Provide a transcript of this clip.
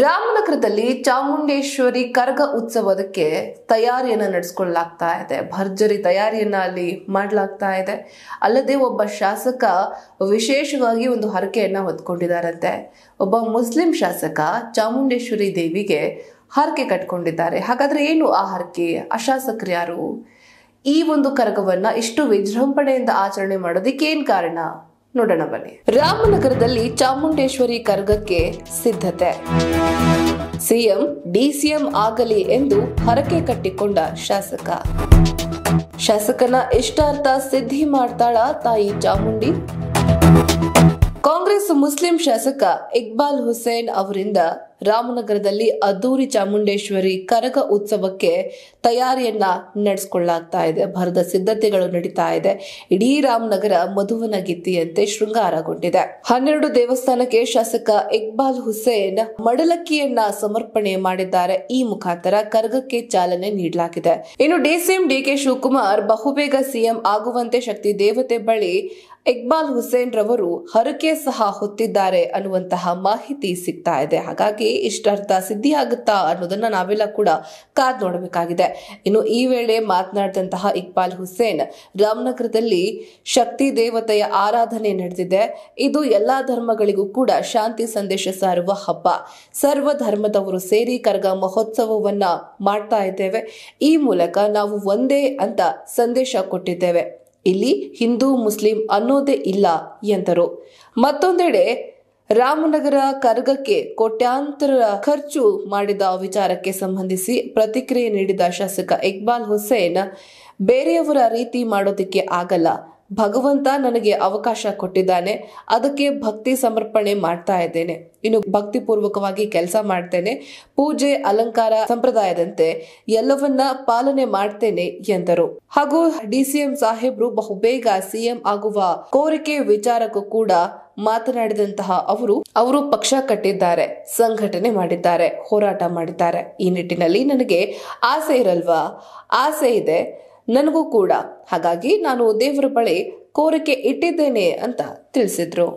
ರಾಮನಗರದಲ್ಲಿ ಚಾಮುಂಡೇಶ್ವರಿ ಕರಗ ಉತ್ಸವದಕ್ಕೆ ತಯಾರಿಯನ್ನು ನಡೆಸ್ಕೊಳ್ಳಲಾಗ್ತಾ ಇದೆ ಭರ್ಜರಿ ತಯಾರಿಯನ್ನ ಅಲ್ಲಿ ಮಾಡಲಾಗ್ತಾ ಇದೆ ಅಲ್ಲದೆ ಒಬ್ಬ ಶಾಸಕ ವಿಶೇಷವಾಗಿ ಒಂದು ಹರಕೆಯನ್ನ ಹೊತ್ಕೊಂಡಿದ್ದಾರಂತೆ ಒಬ್ಬ ಮುಸ್ಲಿಂ ಶಾಸಕ ಚಾಮುಂಡೇಶ್ವರಿ ದೇವಿಗೆ ಹರಕೆ ಕಟ್ಕೊಂಡಿದ್ದಾರೆ ಹಾಗಾದ್ರೆ ಏನು ಆ ಹರಕೆ ಆ ಶಾಸಕರು ಯಾರು ಈ ಒಂದು ಕರಗವನ್ನ ಇಷ್ಟು ವಿಜೃಂಭಣೆಯಿಂದ ಆಚರಣೆ ಮಾಡೋದಕ್ಕೆ ಏನು ಕಾರಣ ನೋಡೋಣ ಬನ್ನಿ ರಾಮನಗರದಲ್ಲಿ ಚಾಮುಂಡೇಶ್ವರಿ ಕರ್ಗಕ್ಕೆ ಸಿದ್ಧತೆ ಸಿಎಂ ಡಿಸಿಎಂ ಆಗಲಿ ಎಂದು ಹರಕೆ ಕಟ್ಟಿಕೊಂಡ ಶಾಸಕ ಶಾಸಕನ ಇಷ್ಟಾರ್ಥ ಸಿದ್ಧಿ ಮಾಡ್ತಾಳ ತಾಯಿ ಚಾಮುಂಡಿ ಕಾಂಗ್ರೆಸ್ ಮುಸ್ಲಿಂ ಶಾಸಕ ಇಕ್ಬಾಲ್ ಹುಸೇನ್ ಅವರಿಂದ ರಾಮನಗರದಲ್ಲಿ ಅದ್ದೂರಿ ಚಾಮುಂಡೇಶ್ವರಿ ಕರಗ ಉತ್ಸವಕ್ಕೆ ತಯಾರಿಯನ್ನ ನಡೆಸಿಕೊಳ್ಳಾಗ್ತಾ ಇದೆ ಭರದ ಸಿದ್ಧತೆಗಳು ನಡೀತಾ ಇದೆ ಇಡೀ ರಾಮನಗರ ಮಧುವನ ಗಿತ್ತಿಯಂತೆ ಶೃಂಗಾರಗೊಂಡಿದೆ ಹನ್ನೆರಡು ದೇವಸ್ಥಾನಕ್ಕೆ ಶಾಸಕ ಇಕ್ಬಾಲ್ ಹುಸೇನ್ ಮಡಲಕ್ಕಿಯನ್ನ ಸಮರ್ಪಣೆ ಮಾಡಿದ್ದಾರೆ ಈ ಮುಖಾಂತರ ಕರಗಕ್ಕೆ ಚಾಲನೆ ನೀಡಲಾಗಿದೆ ಇನ್ನು ಡಿಸಿಎಂ ಡಿಕೆ ಶಿವಕುಮಾರ್ ಬಹುಬೇಗ ಸಿಎಂ ಆಗುವಂತೆ ಶಕ್ತಿ ದೇವತೆ ಬಳಿ ಇಕ್ಬಾಲ್ ಹುಸೇನ್ ರವರು ಹರಕೆ ಸಹ ಹೊತ್ತಿದ್ದಾರೆ ಅನ್ನುವಂತಹ ಮಾಹಿತಿ ಸಿಗ್ತಾ ಇದೆ ಹಾಗಾಗಿ ಇಷ್ಟರ್ಥ ಸಿದ್ಧಿಯಾಗುತ್ತಾ ಅನ್ನೋದನ್ನ ನಾವೆಲ್ಲ ಕೂಡ ಕಾದ್ ನೋಡಬೇಕಾಗಿದೆ ಇನ್ನು ಈ ವೇಳೆ ಮಾತನಾಡಿದಂತಹ ಇಕ್ಬಾಲ್ ಹುಸೇನ್ ರಾಮನಗರದಲ್ಲಿ ಶಕ್ತಿ ದೇವತೆಯ ಆರಾಧನೆ ನಡೆದಿದೆ ಇದು ಎಲ್ಲಾ ಧರ್ಮಗಳಿಗೂ ಕೂಡ ಶಾಂತಿ ಸಂದೇಶ ಸಾರುವ ಹಬ್ಬ ಸರ್ವ ಧರ್ಮದವರು ಸೇರಿ ಕರಗ ಮಹೋತ್ಸವವನ್ನ ಮಾಡ್ತಾ ಇದ್ದೇವೆ ಈ ಮೂಲಕ ನಾವು ಒಂದೇ ಅಂತ ಸಂದೇಶ ಕೊಟ್ಟಿದ್ದೇವೆ ಇಲ್ಲಿ ಹಿಂದೂ ಮುಸ್ಲಿಂ ಅನ್ನೋದೇ ಇಲ್ಲ ಎಂದರು ಮತ್ತೊಂದೆಡೆ ರಾಮನಗರ ಕರ್ಗಕ್ಕೆ ಕೋಟ್ಯಾಂತರ ಖರ್ಚು ಮಾಡಿದ ವಿಚಾರಕ್ಕೆ ಸಂಬಂಧಿಸಿ ಪ್ರತಿಕ್ರಿಯೆ ನೀಡಿದ ಶಾಸಕ ಇಕ್ಬಾಲ್ ಹುಸೇನ್ ಬೇರೆಯವರ ರೀತಿ ಮಾಡೋದಕ್ಕೆ ಆಗಲ್ಲ ಭಗವಂತ ನನಗೆ ಅವಕಾಶ ಕೊಟ್ಟಿದ್ದಾನೆ ಅದಕ್ಕೆ ಭಕ್ತಿ ಸಮರ್ಪಣೆ ಮಾಡ್ತಾ ಇದ್ದೇನೆ ಇನ್ನು ಭಕ್ತಿಪೂರ್ವಕವಾಗಿ ಕೆಲಸ ಮಾಡ್ತೇನೆ ಪೂಜೆ ಅಲಂಕಾರ ಸಂಪ್ರದಾಯದಂತೆ ಎಲ್ಲವನ್ನ ಪಾಲನೆ ಮಾಡ್ತೇನೆ ಎಂದರು ಹಾಗೂ ಡಿಸಿಎಂ ಸಾಹೇಬ್ರು ಬಹುಬೇಗ ಸಿಎಂ ಆಗುವ ಕೋರಿಕೆ ವಿಚಾರಕ್ಕೂ ಕೂಡ ಮಾತನಾಡಿದಂತಹ ಅವರು ಅವರು ಪಕ್ಷ ಕಟ್ಟಿದ್ದಾರೆ ಸಂಘಟನೆ ಮಾಡಿದ್ದಾರೆ ಹೋರಾಟ ಮಾಡಿದ್ದಾರೆ ಈ ನಿಟ್ಟಿನಲ್ಲಿ ನನಗೆ ಆಸೆ ಇರಲ್ವಾ ಆಸೆ ಇದೆ ನನಗೂ ಕೂಡ ಹಾಗಾಗಿ ನಾನು ದೇವರ ಬಳಿ ಕೋರಿಕೆ ಇಟ್ಟಿದ್ದೇನೆ ಅಂತ ತಿಳಿಸಿದ್ರು